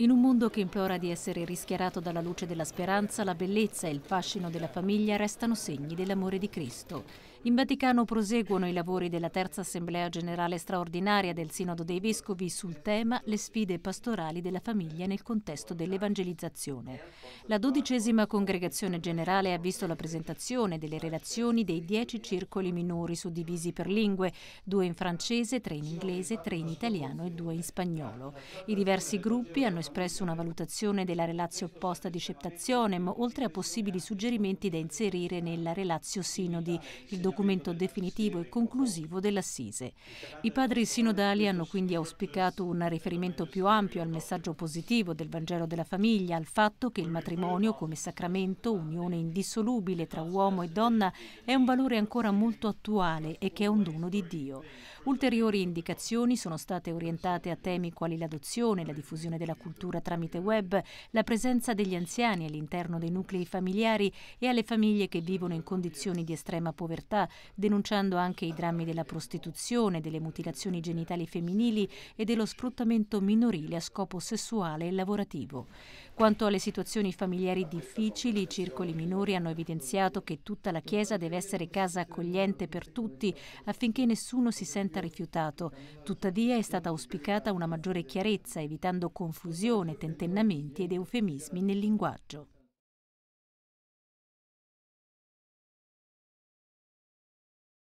In un mondo che implora di essere rischiarato dalla luce della speranza, la bellezza e il fascino della famiglia restano segni dell'amore di Cristo. In Vaticano proseguono i lavori della terza assemblea generale straordinaria del Sinodo dei Vescovi sul tema le sfide pastorali della famiglia nel contesto dell'evangelizzazione. La dodicesima congregazione generale ha visto la presentazione delle relazioni dei dieci circoli minori suddivisi per lingue, due in francese, tre in inglese, tre in italiano e due in spagnolo. I diversi gruppi hanno espresso una valutazione della relazio opposta di Sceptazionem, oltre a possibili suggerimenti da inserire nella relazio sinodi. Il documento definitivo e conclusivo dell'Assise. I padri sinodali hanno quindi auspicato un riferimento più ampio al messaggio positivo del Vangelo della famiglia, al fatto che il matrimonio come sacramento, unione indissolubile tra uomo e donna, è un valore ancora molto attuale e che è un dono di Dio. Ulteriori indicazioni sono state orientate a temi quali l'adozione, la diffusione della cultura tramite web, la presenza degli anziani all'interno dei nuclei familiari e alle famiglie che vivono in condizioni di estrema povertà, denunciando anche i drammi della prostituzione, delle mutilazioni genitali femminili e dello sfruttamento minorile a scopo sessuale e lavorativo. Quanto alle situazioni familiari difficili, i circoli minori hanno evidenziato che tutta la Chiesa deve essere casa accogliente per tutti affinché nessuno si senta fermamente rifiutato. Tuttavia è stata auspicata una maggiore chiarezza, evitando confusione, tentennamenti ed eufemismi nel linguaggio.